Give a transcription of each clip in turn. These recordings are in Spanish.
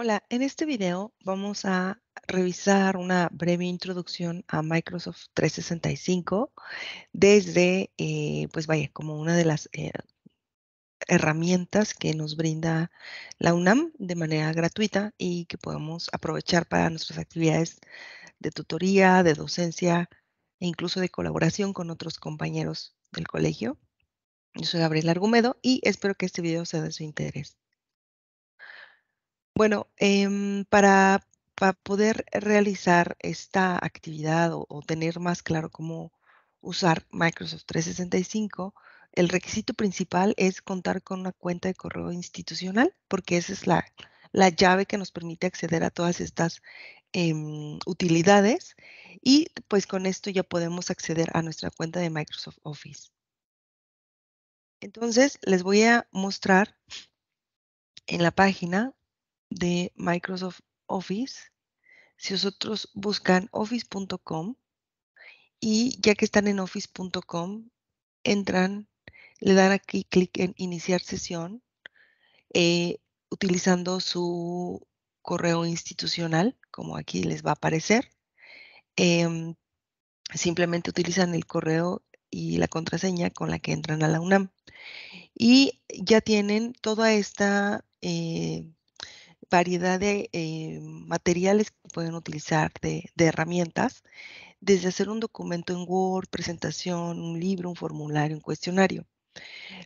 Hola, en este video vamos a revisar una breve introducción a Microsoft 365 desde, eh, pues vaya, como una de las eh, herramientas que nos brinda la UNAM de manera gratuita y que podemos aprovechar para nuestras actividades de tutoría, de docencia e incluso de colaboración con otros compañeros del colegio. Yo soy Gabriel Argumedo y espero que este video sea de su interés. Bueno, em, para, poder realizar esta actividad o, tener más claro cómo usar Microsoft 365, el requisito principal es contar con una cuenta de correo institucional, porque esa es la, llave que nos permite acceder a todas estas em, utilidades. Y pues con esto ya podemos acceder a nuestra cuenta de Microsoft Office. Entonces, les voy a mostrar en la página de Microsoft Office, si vosotros buscan office.com y ya que están en office.com, entran, le dan aquí clic en iniciar sesión eh, utilizando su correo institucional, como aquí les va a aparecer. Em, simplemente utilizan el correo y la contraseña con la que entran a la UNAM. Y ya tienen toda esta eh, variedad de eh, materiales que pueden utilizar, de, herramientas, desde hacer un documento en Word, presentación, un libro, un formulario, un cuestionario.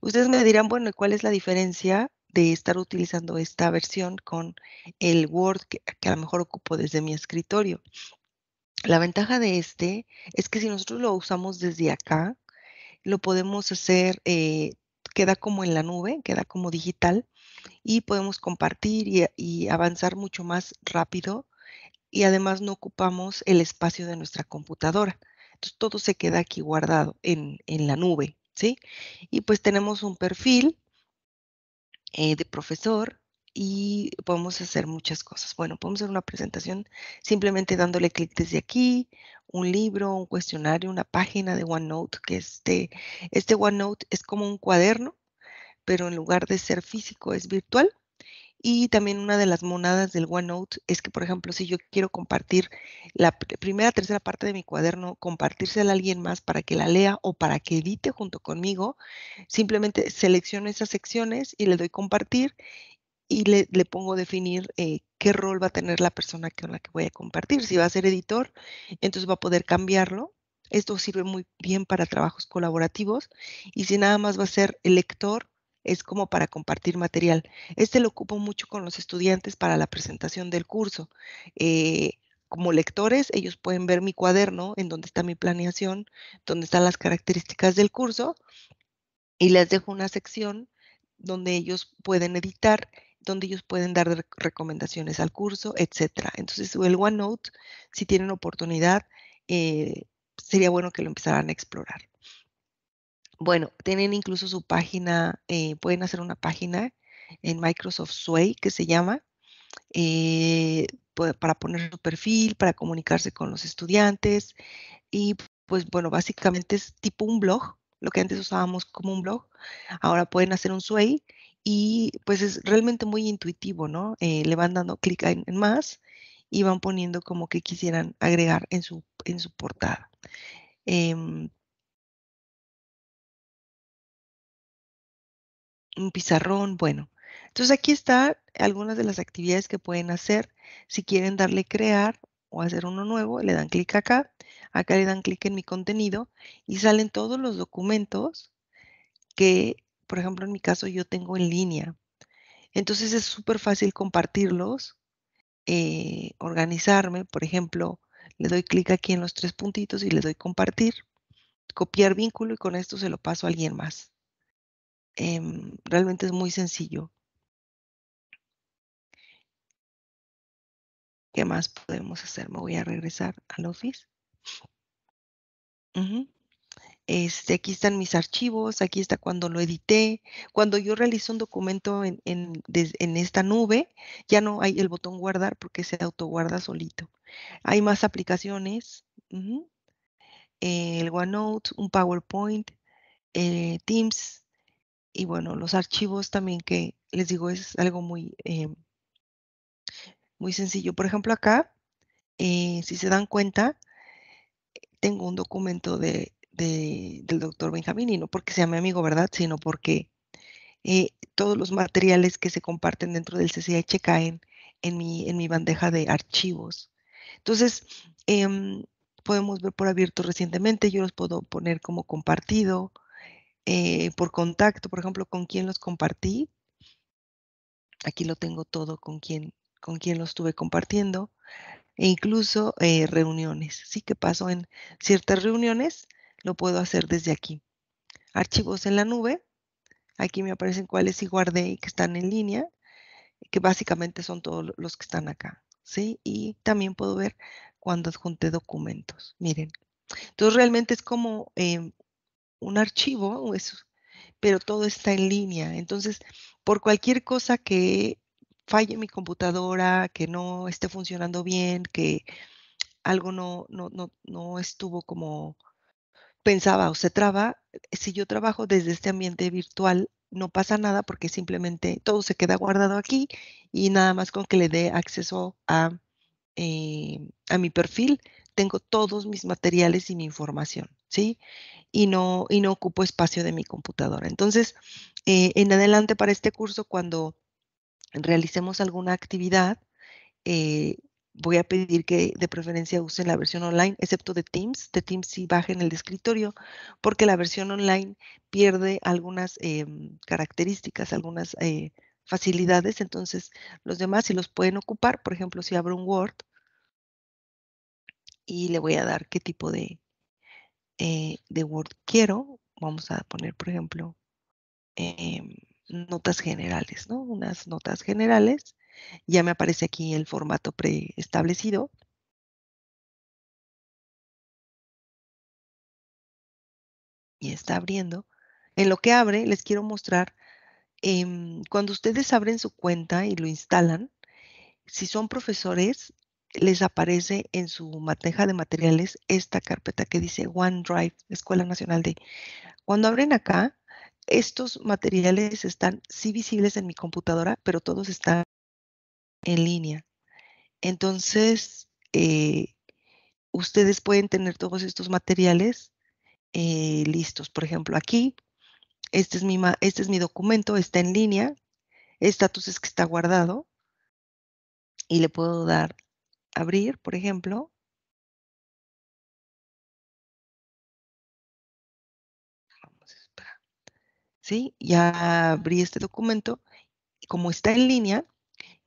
Ustedes me dirán, bueno, cuál es la diferencia de estar utilizando esta versión con el Word que, a lo mejor ocupo desde mi escritorio? La ventaja de este es que si nosotros lo usamos desde acá, lo podemos hacer, eh, queda como en la nube, queda como digital, y podemos compartir y, avanzar mucho más rápido y además no ocupamos el espacio de nuestra computadora. Entonces todo se queda aquí guardado en, la nube, ¿sí? Y pues tenemos un perfil eh, de profesor y podemos hacer muchas cosas. Bueno, podemos hacer una presentación simplemente dándole clic desde aquí, un libro, un cuestionario, una página de OneNote, que este, este OneNote es como un cuaderno pero en lugar de ser físico es virtual. Y también una de las monadas del OneNote es que, por ejemplo, si yo quiero compartir la primera, tercera parte de mi cuaderno, compartirse a alguien más para que la lea o para que edite junto conmigo, simplemente selecciono esas secciones y le doy compartir y le, le pongo definir eh, qué rol va a tener la persona con la que voy a compartir. Si va a ser editor, entonces va a poder cambiarlo. Esto sirve muy bien para trabajos colaborativos y si nada más va a ser el lector, es como para compartir material. Este lo ocupo mucho con los estudiantes para la presentación del curso. Eh, como lectores, ellos pueden ver mi cuaderno, en donde está mi planeación, donde están las características del curso, y les dejo una sección donde ellos pueden editar, donde ellos pueden dar recomendaciones al curso, etc. Entonces, el OneNote, si tienen oportunidad, eh, sería bueno que lo empezaran a explorar. Bueno, tienen incluso su página, eh, pueden hacer una página en Microsoft Sway que se llama, eh, para poner su perfil, para comunicarse con los estudiantes y pues bueno, básicamente es tipo un blog, lo que antes usábamos como un blog, ahora pueden hacer un Sway y pues es realmente muy intuitivo, ¿no? Eh, le van dando clic en, más y van poniendo como que quisieran agregar en su, en su portada. Em, un pizarrón, bueno. Entonces aquí están algunas de las actividades que pueden hacer. Si quieren darle crear o hacer uno nuevo, le dan clic acá. Acá le dan clic en mi contenido y salen todos los documentos que, por ejemplo, en mi caso yo tengo en línea. Entonces es súper fácil compartirlos, eh, organizarme. Por ejemplo, le doy clic aquí en los tres puntitos y le doy compartir, copiar vínculo y con esto se lo paso a alguien más. Em, realmente es muy sencillo. ¿Qué más podemos hacer? Me voy a regresar al Office. Este, aquí están mis archivos, aquí está cuando lo edité, cuando yo realizo un documento en, esta nube, ya no hay el botón guardar porque se autoguarda solito. Hay más aplicaciones, el OneNote, un PowerPoint, eh, Teams, y bueno, los archivos también que les digo es algo muy, eh, muy sencillo. Por ejemplo, acá, eh, si se dan cuenta, tengo un documento de, del doctor Benjamín y no porque sea mi amigo, ¿verdad? Sino porque eh, todos los materiales que se comparten dentro del CCH caen en mi, en mi bandeja de archivos. Entonces, em, podemos ver por abierto recientemente, yo los puedo poner como compartido, eh, por contacto, por ejemplo, con quién los compartí. Aquí lo tengo todo con quién, con quién lo estuve compartiendo. E incluso eh, reuniones. Sí que pasó en ciertas reuniones, lo puedo hacer desde aquí. Archivos en la nube. Aquí me aparecen cuáles y guardé y que están en línea, que básicamente son todos los que están acá. ¿sí? Y también puedo ver cuando adjunté documentos. Miren. Entonces realmente es como em, un archivo, eso, pero todo está en línea. Entonces, por cualquier cosa que falle mi computadora, que no esté funcionando bien, que algo no, no, no, estuvo como pensaba o se traba, si yo trabajo desde este ambiente virtual, no pasa nada porque simplemente todo se queda guardado aquí y nada más con que le dé acceso a, eh, a mi perfil, tengo todos mis materiales y mi información, ¿sí? y no, y no ocupo espacio de mi computadora. Entonces, eh, en adelante para este curso, cuando realicemos alguna actividad, eh, voy a pedir que de preferencia usen la versión online, excepto de Teams. De Teams sí bajen el escritorio, porque la versión online pierde algunas eh, características, algunas facilidades. Entonces, los demás sí los pueden ocupar. Por ejemplo, si abro un Word y le voy a dar qué tipo de, eh, de Word quiero, vamos a poner, por ejemplo, em, notas generales, ¿no? Unas notas generales. Ya me aparece aquí el formato preestablecido. Y está abriendo. En lo que abre, les quiero mostrar, em, cuando ustedes abren su cuenta y lo instalan, si son profesores, les aparece en su manteja de materiales esta carpeta que dice OneDrive, Escuela Nacional de. Cuando abren acá, estos materiales están sí visibles en mi computadora, pero todos están en línea. Entonces, eh, ustedes pueden tener todos estos materiales eh, listos. Por ejemplo, aquí, este es, mi este es mi documento, está en línea, estatus es que está guardado y le puedo dar abrir, por ejemplo. ¿Sí? Ya abrí este documento. como está en línea,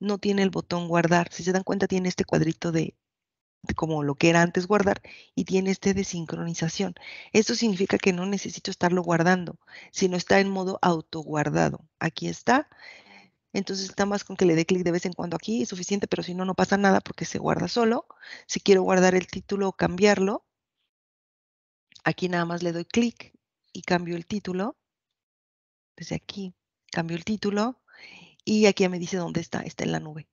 no tiene el botón guardar. Si se dan cuenta, tiene este cuadrito de, como lo que era antes guardar y tiene este de sincronización. Esto significa que no necesito estarlo guardando, sino está en modo autoguardado. Aquí está, entonces, está más con que le dé clic de vez en cuando aquí es suficiente, pero si no, no pasa nada porque se guarda solo. Si quiero guardar el título o cambiarlo, aquí nada más le doy clic y cambio el título. Desde aquí cambio el título y aquí ya me dice dónde está, está en la nube.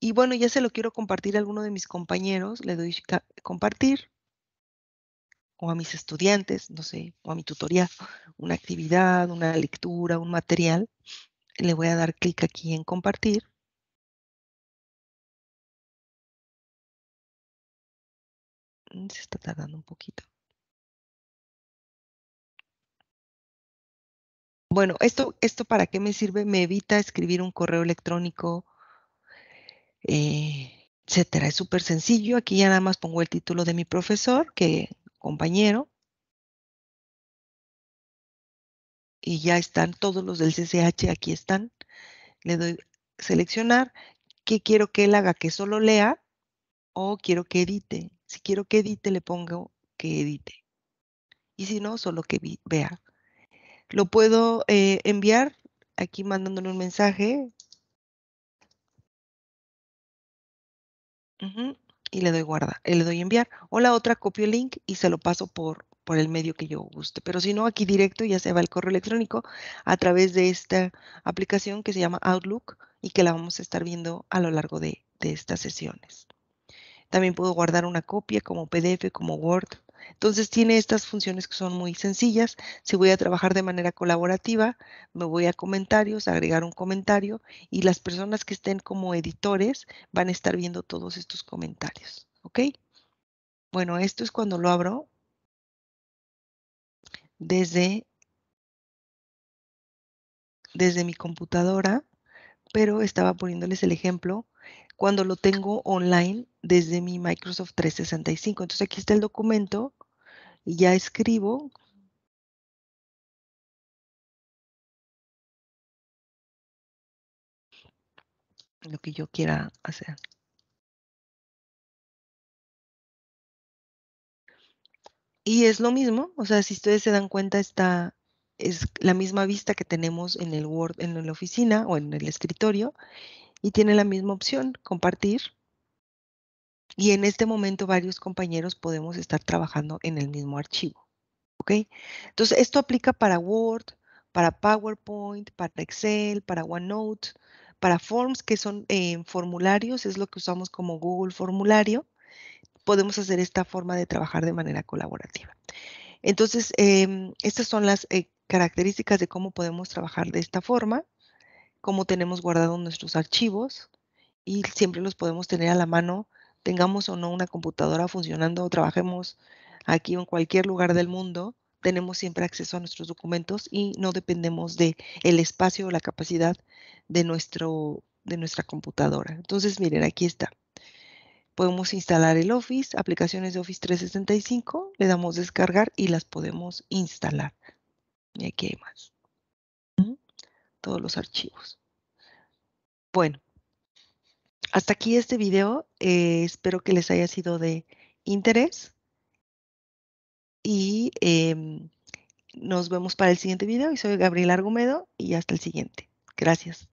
Y bueno, ya se lo quiero compartir a alguno de mis compañeros, le doy compartir o a mis estudiantes, no sé, o a mi tutoría, una actividad, una lectura, un material le voy a dar clic aquí en compartir. Mm, se está tardando un poquito. Bueno, esto, esto para qué me sirve? Me evita escribir un correo electrónico, eh, etcétera. Es súper sencillo. Aquí ya nada más pongo el título de mi profesor, que compañero, y ya están todos los del CCH, aquí están. Le doy seleccionar qué quiero que él haga, que solo lea o quiero que edite. Si quiero que edite, le pongo que edite. Y si no, solo que vea. Lo puedo eh, enviar aquí mandándole un mensaje. Y le doy guarda, eh, le doy enviar. O la otra copio el link y se lo paso por por el medio que yo guste. Pero si no, aquí directo ya se va el correo electrónico a través de esta aplicación que se llama Outlook y que la vamos a estar viendo a lo largo de, estas sesiones. También puedo guardar una copia como PDF, como Word. Entonces tiene estas funciones que son muy sencillas. Si voy a trabajar de manera colaborativa, me voy a comentarios, agregar un comentario y las personas que estén como editores van a estar viendo todos estos comentarios. ¿Ok? Bueno, esto es cuando lo abro desde, desde mi computadora, pero estaba poniéndoles el ejemplo cuando lo tengo online desde mi Microsoft 365. Entonces aquí está el documento y ya escribo. lo que yo quiera hacer. Y es lo mismo, o sea, si ustedes se dan cuenta, está, es la misma vista que tenemos en el Word, en la oficina o en el escritorio, y tiene la misma opción, compartir. Y en este momento varios compañeros podemos estar trabajando en el mismo archivo. ¿Ok? Entonces, esto aplica para Word, para PowerPoint, para Excel, para OneNote, para Forms, que son eh, formularios, es lo que usamos como Google Formulario podemos hacer esta forma de trabajar de manera colaborativa. Entonces, em, estas son las eh, características de cómo podemos trabajar de esta forma, cómo tenemos guardados nuestros archivos y siempre los podemos tener a la mano, tengamos o no una computadora funcionando o trabajemos aquí o en cualquier lugar del mundo, tenemos siempre acceso a nuestros documentos y no dependemos de el espacio o la capacidad de nuestro de nuestra computadora. Entonces, miren, aquí está podemos instalar el Office, aplicaciones de Office 365, le damos descargar y las podemos instalar. Y aquí hay más. Todos los archivos. Bueno, hasta aquí este video. Eh, espero que les haya sido de interés. Y em, nos vemos para el siguiente video. Y soy gabriel Argumedo y hasta el siguiente. Gracias.